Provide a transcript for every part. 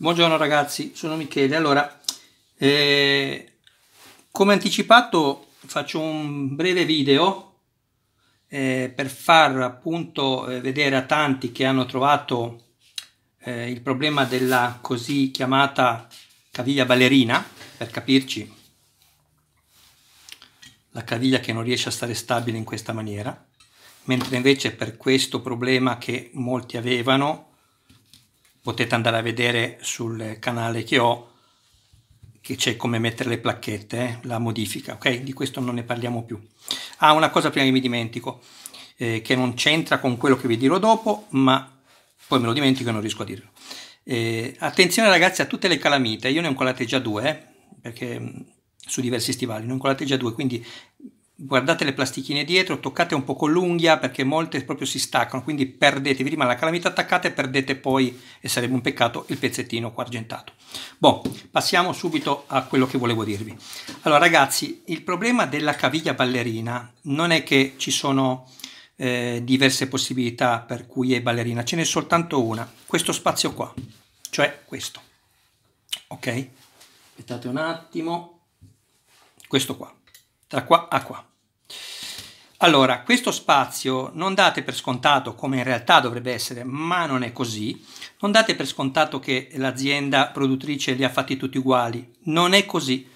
Buongiorno ragazzi, sono Michele. Allora, eh, come anticipato faccio un breve video eh, per far appunto eh, vedere a tanti che hanno trovato eh, il problema della così chiamata caviglia ballerina, per capirci, la caviglia che non riesce a stare stabile in questa maniera, mentre invece per questo problema che molti avevano potete andare a vedere sul canale che ho che c'è come mettere le placchette, eh, la modifica, ok? Di questo non ne parliamo più. Ah, una cosa prima che mi dimentico, eh, che non c'entra con quello che vi dirò dopo, ma poi me lo dimentico e non riesco a dirlo. Eh, attenzione ragazzi a tutte le calamite, io ne ho incollate già due, eh, perché mm, su diversi stivali, ne ho incollate già due, quindi guardate le plastichine dietro, toccate un po' con l'unghia perché molte proprio si staccano, quindi perdete, vi rimane la calamita attaccata e perdete poi, e sarebbe un peccato, il pezzettino qua argentato. Bon, passiamo subito a quello che volevo dirvi. Allora ragazzi, il problema della caviglia ballerina non è che ci sono eh, diverse possibilità per cui è ballerina, ce n'è soltanto una, questo spazio qua, cioè questo. Ok? Aspettate un attimo, questo qua, da qua a qua allora, questo spazio non date per scontato come in realtà dovrebbe essere, ma non è così. Non date per scontato che l'azienda produttrice li ha fatti tutti uguali, non è così.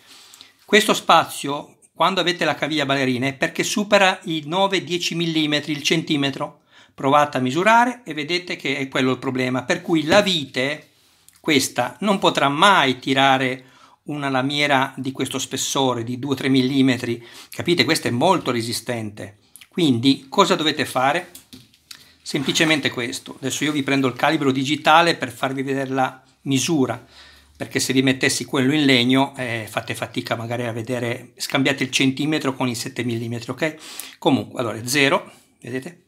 Questo spazio, quando avete la caviglia ballerina, è perché supera i 9-10 mm, il centimetro. Provate a misurare e vedete che è quello il problema, per cui la vite, questa, non potrà mai tirare una lamiera di questo spessore di 2-3 mm, capite? Questa è molto resistente. Quindi cosa dovete fare? Semplicemente questo. Adesso io vi prendo il calibro digitale per farvi vedere la misura, perché se vi mettessi quello in legno eh, fate fatica magari a vedere, scambiate il centimetro con i 7 mm, ok? Comunque, allora 0, vedete?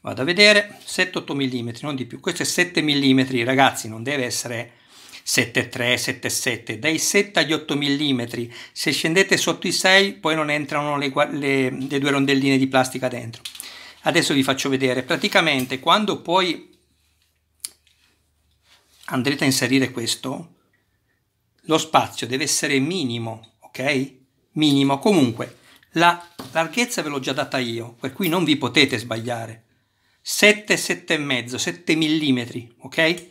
Vado a vedere, 7-8 mm, non di più. Questo è 7 mm, ragazzi, non deve essere 7,3, 7,7, dai 7 agli 8 mm, se scendete sotto i 6 poi non entrano le, le, le due rondelline di plastica dentro. Adesso vi faccio vedere, praticamente quando poi andrete a inserire questo, lo spazio deve essere minimo, ok? Minimo, comunque la larghezza ve l'ho già data io, per cui non vi potete sbagliare. 7, 7,5, 7 mm, ok?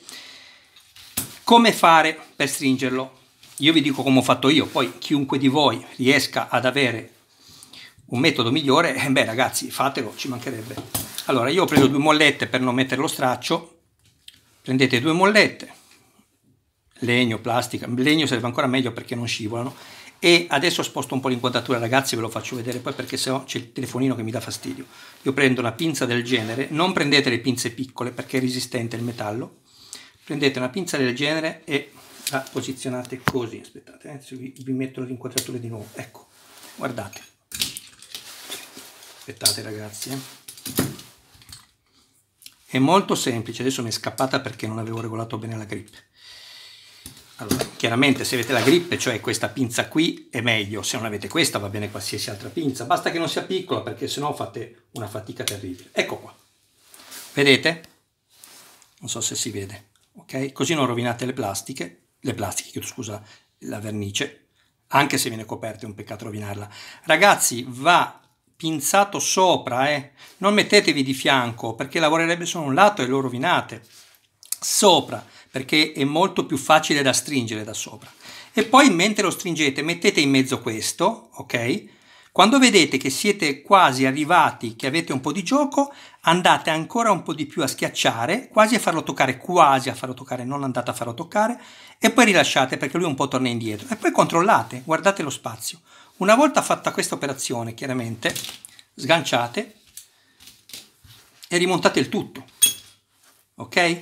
Come fare per stringerlo? Io vi dico come ho fatto io, poi chiunque di voi riesca ad avere un metodo migliore, eh beh ragazzi fatelo, ci mancherebbe. Allora io ho preso due mollette per non mettere lo straccio, prendete due mollette, legno, plastica, legno serve ancora meglio perché non scivolano, e adesso sposto un po' l'inquadratura ragazzi ve lo faccio vedere poi perché sennò c'è il telefonino che mi dà fastidio io prendo una pinza del genere non prendete le pinze piccole perché è resistente il metallo prendete una pinza del genere e la posizionate così aspettate eh, vi, vi metto l'inquadratura di nuovo ecco guardate aspettate ragazzi eh. è molto semplice adesso mi è scappata perché non avevo regolato bene la grip allora, chiaramente se avete la grip, cioè questa pinza qui, è meglio, se non avete questa va bene qualsiasi altra pinza, basta che non sia piccola perché sennò fate una fatica terribile. Ecco qua, vedete? Non so se si vede ok? Così non rovinate le plastiche, le plastiche, scusa, la vernice, anche se viene coperta è un peccato rovinarla. Ragazzi, va pinzato sopra, eh? non mettetevi di fianco perché lavorerebbe solo un lato e lo rovinate. Sopra, perché è molto più facile da stringere da sopra. E poi mentre lo stringete mettete in mezzo questo, ok? Quando vedete che siete quasi arrivati, che avete un po' di gioco, andate ancora un po' di più a schiacciare, quasi a farlo toccare, quasi a farlo toccare, non andate a farlo toccare, e poi rilasciate perché lui un po' torna indietro. E poi controllate, guardate lo spazio. Una volta fatta questa operazione, chiaramente, sganciate e rimontate il tutto. Ok?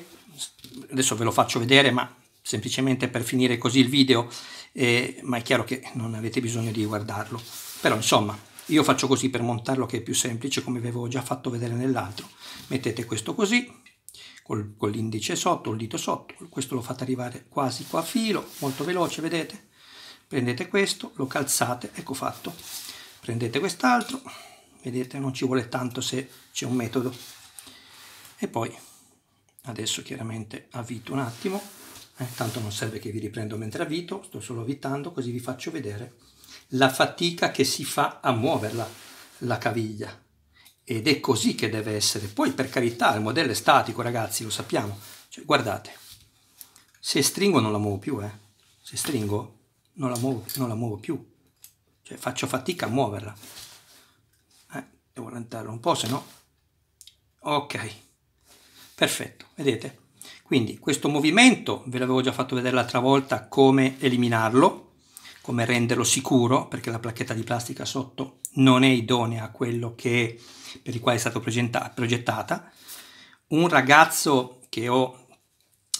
Adesso ve lo faccio vedere, ma semplicemente per finire così il video, eh, ma è chiaro che non avete bisogno di guardarlo. Però insomma, io faccio così per montarlo che è più semplice come vi avevo già fatto vedere nell'altro. Mettete questo così, col, con l'indice sotto, il dito sotto, questo lo fate arrivare quasi qua a filo, molto veloce, vedete? Prendete questo, lo calzate, ecco fatto. Prendete quest'altro, vedete non ci vuole tanto se c'è un metodo. E poi, adesso chiaramente avvito un attimo, eh, tanto non serve che vi riprendo mentre avvito, sto solo avvitando così vi faccio vedere la fatica che si fa a muoverla, la caviglia. Ed è così che deve essere. Poi, per carità, il modello è statico, ragazzi, lo sappiamo. Cioè, guardate, se stringo non la muovo più, eh. Se stringo non la muovo, non la muovo più. Cioè, faccio fatica a muoverla. Eh, devo rallentarla un po', se no... Ok, perfetto, vedete? Quindi questo movimento, ve l'avevo già fatto vedere l'altra volta come eliminarlo, come renderlo sicuro, perché la placchetta di plastica sotto non è idonea a quello che, per il quale è stata progettata. Un ragazzo che ho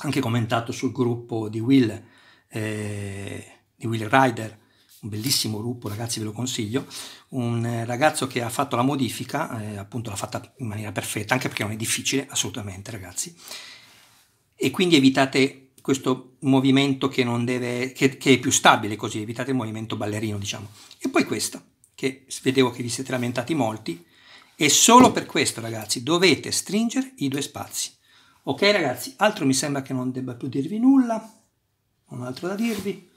anche commentato sul gruppo di Will, eh, di Will Rider, un bellissimo gruppo, ragazzi ve lo consiglio, un eh, ragazzo che ha fatto la modifica, eh, appunto l'ha fatta in maniera perfetta, anche perché non è difficile assolutamente ragazzi, e quindi evitate questo movimento che, non deve, che, che è più stabile così, evitate il movimento ballerino diciamo. E poi questa, che vedevo che vi siete lamentati molti, e solo per questo ragazzi dovete stringere i due spazi. Ok ragazzi, altro mi sembra che non debba più dirvi nulla, non altro da dirvi,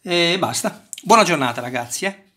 e basta. Buona giornata ragazzi, eh?